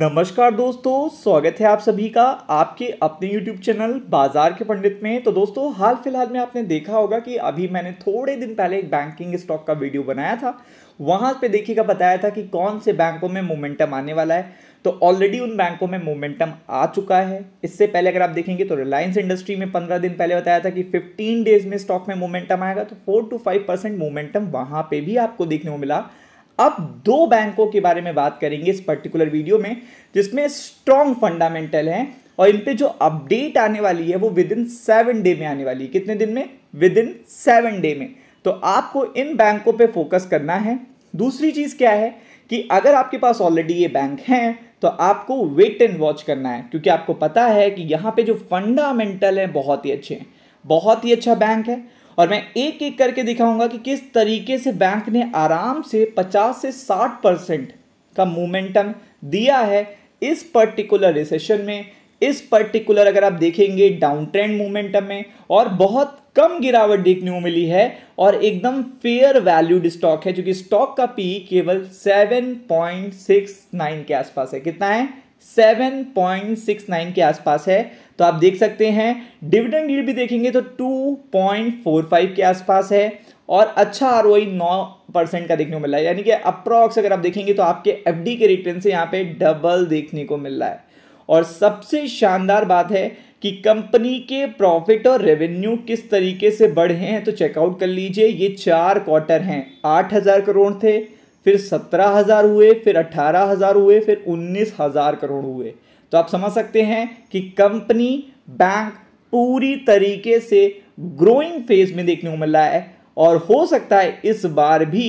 नमस्कार दोस्तों स्वागत है आप सभी का आपके अपने यूट्यूब चैनल बाजार के पंडित में तो दोस्तों हाल फिलहाल में आपने देखा होगा कि अभी मैंने थोड़े दिन पहले एक बैंकिंग स्टॉक का वीडियो बनाया था वहां पे देखिएगा बताया था कि कौन से बैंकों में मोमेंटम आने वाला है तो ऑलरेडी उन बैंकों में मोमेंटम आ चुका है इससे पहले अगर आप देखेंगे तो रिलायंस इंडस्ट्री में पंद्रह दिन पहले बताया था कि फिफ्टीन डेज में स्टॉक में मोमेंटम आएगा तो four two five percent momentum वहां पर भी आपको देखने को मिला अब दो बैंकों के बारे में बात करेंगे इस पर्टिकुलर वीडियो में जिसमें स्ट्रॉन्ग फंडामेंटल हैं और इन पे जो अपडेट आने वाली है वो विद इन सेवन डे में आने वाली है कितने दिन में विद इन सेवन डे में तो आपको इन बैंकों पे फोकस करना है दूसरी चीज़ क्या है कि अगर आपके पास ऑलरेडी ये बैंक हैं तो आपको वेट एंड वॉच करना है क्योंकि आपको पता है कि यहाँ पे जो फंडामेंटल हैं बहुत ही अच्छे हैं बहुत ही अच्छा बैंक है और मैं एक एक करके दिखाऊंगा कि किस तरीके से बैंक ने आराम से 50 से 60 परसेंट का मोमेंटम दिया है इस पर्टिकुलर रिसेशन में इस पर्टिकुलर अगर आप देखेंगे डाउन ट्रेंड मोमेंटम में और बहुत कम गिरावट देखने को मिली है और एकदम फेयर वैल्यूड स्टॉक है क्योंकि स्टॉक का पी केवल 7.69 के आसपास है कितना है 7.69 के आसपास है तो आप देख सकते हैं डिविडेंड यील्ड भी देखेंगे तो 2.45 के आसपास है और अच्छा आर ओ नौ परसेंट का देखने को मिल रहा है यानी कि अप्रॉक्स अगर आप देखेंगे तो आपके एफ के रिटर्न से यहाँ पे डबल देखने को मिल रहा है और सबसे शानदार बात है कि कंपनी के प्रॉफिट और रेवेन्यू किस तरीके से बढ़े हैं तो चेकआउट कर लीजिए ये चार क्वार्टर हैं आठ हज़ार करोड़ थे फिर सत्रह हज़ार हुए फिर अट्ठारह हज़ार हुए फिर उन्नीस हज़ार करोड़ हुए तो आप समझ सकते हैं कि कंपनी बैंक पूरी तरीके से ग्रोइंग फेज में देखने को मिल रहा है और हो सकता है इस बार भी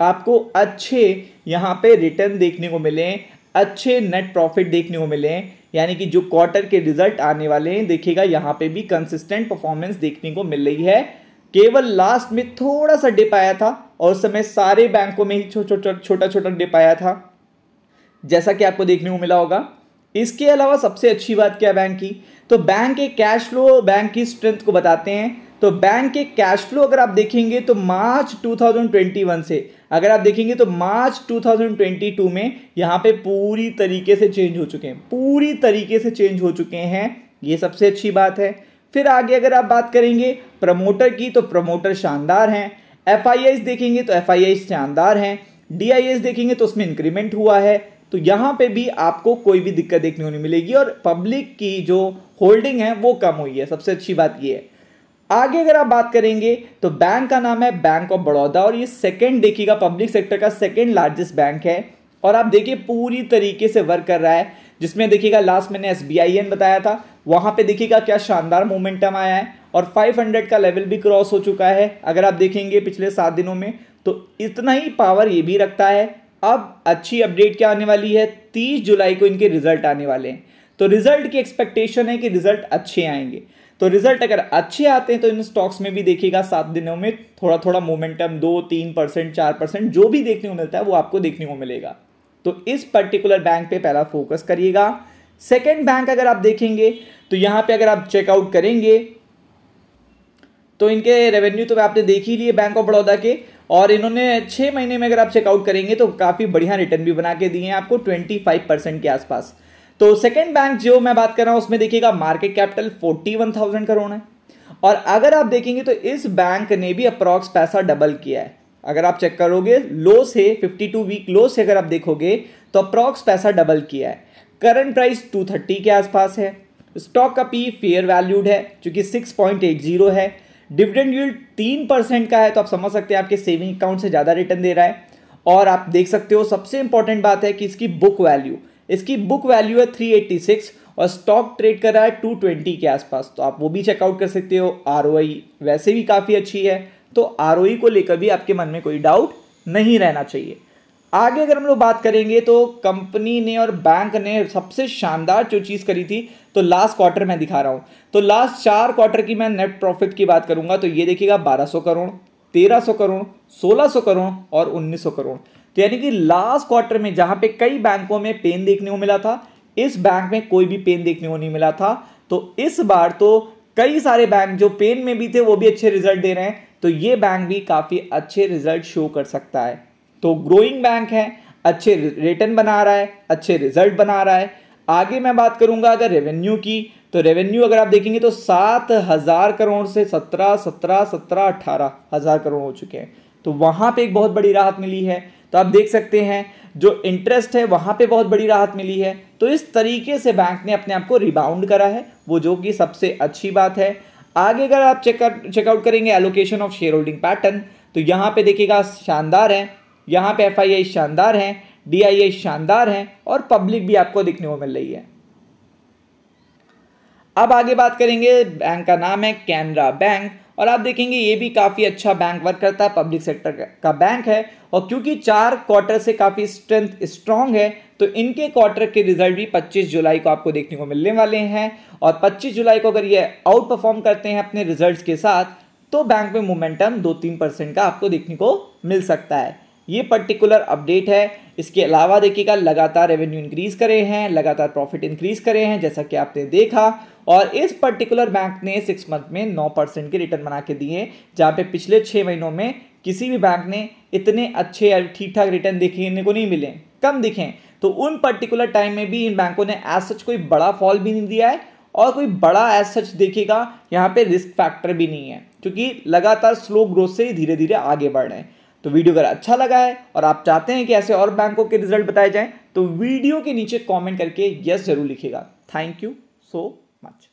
आपको अच्छे यहाँ पे रिटर्न देखने को मिले अच्छे नेट प्रॉफिट देखने को मिले यानी कि जो क्वार्टर के रिजल्ट आने वाले हैं देखिएगा यहाँ पे भी कंसिस्टेंट परफॉर्मेंस देखने को मिल रही है केवल लास्ट में थोड़ा सा डिप आया था और उस समय सारे बैंकों में ही छोटा छोटा छोटा डिप आया था जैसा कि आपको देखने को मिला होगा इसके अलावा सबसे अच्छी बात क्या बैंक की तो बैंक के कैश फ्लो बैंक की स्ट्रेंथ को बताते हैं तो बैंक के कैश फ्लो अगर आप देखेंगे तो मार्च 2021 से अगर आप देखेंगे तो मार्च 2022 में यहाँ पे पूरी तरीके से चेंज हो चुके हैं पूरी तरीके से चेंज हो चुके हैं ये सबसे अच्छी बात है फिर आगे अगर आप बात करेंगे प्रमोटर की तो प्रमोटर शानदार हैं एफ देखेंगे तो एफ शानदार हैं डी देखेंगे तो उसमें इंक्रीमेंट हुआ है तो यहाँ पे भी आपको कोई भी दिक्कत देखने को नहीं मिलेगी और पब्लिक की जो होल्डिंग है वो कम हुई है सबसे अच्छी बात ये है आगे अगर आप बात करेंगे तो बैंक का नाम है बैंक ऑफ बड़ौदा और ये सेकंड देखिएगा पब्लिक सेक्टर का सेकंड लार्जेस्ट बैंक है और आप देखिए पूरी तरीके से वर्क कर रहा है जिसमें देखिएगा लास्ट मैंने एस बी आई एन बताया था वहाँ पे देखिएगा क्या शानदार मोमेंटम आया है और 500 का लेवल भी क्रॉस हो चुका है अगर आप देखेंगे पिछले सात दिनों में तो इतना ही पावर ये भी रखता है अब अच्छी अपडेट क्या आने वाली है तीस जुलाई को इनके रिजल्ट आने वाले हैं तो रिजल्ट की एक्सपेक्टेशन है कि रिजल्ट अच्छे आएंगे तो रिजल्ट अगर अच्छे आते हैं तो इन स्टॉक्स में भी देखिएगा सात दिनों में थोड़ा थोड़ा मोमेंटम दो तीन परसेंट चार परसेंट जो भी देखने को मिलता है वो आपको देखने को मिलेगा तो इस पर्टिकुलर बैंक पे पहला फोकस करिएगा सेकेंड बैंक अगर आप देखेंगे तो यहां पे अगर आप चेकआउट करेंगे तो इनके रेवेन्यू तो आपने देख ही लिए बैंक ऑफ बड़ौदा के और इन्होंने छः महीने में अगर आप चेकआउट करेंगे तो काफ़ी बढ़िया रिटर्न भी बना के दिए हैं आपको ट्वेंटी फाइव परसेंट के आसपास तो सेकेंड बैंक जो मैं बात कर रहा हूँ उसमें देखिएगा market capital forty one thousand crore है और अगर आप देखेंगे तो इस बैंक ने भी अप्रॉक्स पैसा डबल किया है अगर आप चेक करोगे लो से टू वीक लो से अगर आप देखोगे तो अप्रॉक्स पैसा डबल किया है करंट प्राइस थर्टी के आसपास है स्टॉक का पी फेयर वैल्यूड है पॉइंट एट जीरो है डिविडेंड यूल्ड तीन परसेंट का है तो आप समझ सकते हैं आपके सेविंग अकाउंट से ज़्यादा रिटर्न दे रहा है और आप देख सकते हो सबसे इंपॉर्टेंट बात है कि इसकी बुक वैल्यू इसकी बुक वैल्यू है थ्री एट्टी सिक्स और स्टॉक ट्रेड कर रहा है टू ट्वेंटी के आसपास तो आप वो भी चेकआउट कर सकते हो आर वैसे भी काफ़ी अच्छी है तो आर को लेकर भी आपके मन में कोई डाउट नहीं रहना चाहिए आगे अगर हम लोग बात करेंगे तो कंपनी ने और बैंक ने सबसे शानदार जो चीज़ करी थी तो लास्ट क्वार्टर मैं दिखा रहा हूँ तो लास्ट चार क्वार्टर की मैं नेट प्रॉफिट की बात करूँगा तो ये देखिएगा 1200 करोड़ 1300 करोड़ 1600 करोड़ और 1900 करोड़ तो यानी कि लास्ट क्वार्टर में जहाँ पे कई बैंकों में पेन देखने को मिला था इस बैंक में कोई भी पेन देखने को नहीं मिला था तो इस बार तो कई सारे बैंक जो पेन में भी थे वो भी अच्छे रिजल्ट दे रहे हैं तो ये बैंक भी काफ़ी अच्छे रिजल्ट शो कर सकता है तो ग्रोइंग बैंक है अच्छे रिटर्न बना रहा है अच्छे रिजल्ट बना रहा है आगे मैं बात करूंगा अगर रेवेन्यू की तो रेवेन्यू अगर आप देखेंगे तो सात हज़ार करोड़ से सत्रह सत्रह सत्रह अट्ठारह हज़ार करोड़ हो चुके हैं तो वहाँ पे एक बहुत बड़ी राहत मिली है तो आप देख सकते हैं जो इंटरेस्ट है वहाँ पे बहुत बड़ी राहत मिली है तो इस तरीके से बैंक ने अपने आप को रिबाउंड करा है वो जो कि सबसे अच्छी बात है आगे अगर आप चेकआउट चेकआउट करेंगे allocation of share holding pattern तो यहाँ पे देखिएगा शानदार है यहाँ पे एफ शानदार हैं डी शानदार हैं और पब्लिक भी आपको देखने को मिल रही है अब आगे बात करेंगे बैंक का नाम है कैनरा बैंक और आप देखेंगे ये भी काफ़ी अच्छा बैंक वर्क करता है पब्लिक सेक्टर का बैंक है और क्योंकि चार क्वार्टर से काफ़ी स्ट्रेंथ स्ट्रांग है तो इनके क्वार्टर के रिजल्ट भी 25 जुलाई को आपको देखने को मिलने वाले हैं और 25 जुलाई को अगर ये आउट परफॉर्म करते हैं अपने रिजल्ट के साथ तो बैंक में मोमेंटम दो तीन परसेंट का आपको देखने को मिल सकता है ये पर्टिकुलर अपडेट है इसके अलावा देखिएगा लगातार रेवेन्यू इंक्रीज़ करे हैं लगातार प्रॉफिट इंक्रीज़ करे हैं जैसा कि आपने देखा और इस पर्टिकुलर बैंक ने सिक्स मंथ में नौ परसेंट के रिटर्न बना के दिए जहाँ पे पिछले छः महीनों में किसी भी बैंक ने इतने अच्छे या ठीक ठाक रिटर्न देखने को नहीं मिले कम दिखें तो उन पर्टिकुलर टाइम में भी इन बैंकों ने एज सच कोई बड़ा फॉल भी नहीं दिया है और कोई बड़ा एज सच देखिएगा यहाँ पे रिस्क फैक्टर भी नहीं है क्योंकि लगातार स्लो ग्रोथ से ही धीरे धीरे आगे बढ़ रहे हैं तो वीडियो अगर अच्छा लगा है और आप चाहते हैं कि ऐसे और बैंकों के रिजल्ट बताए जाएँ तो वीडियो के नीचे कॉमेंट करके यस जरूर लिखेगा थैंक यू सो मच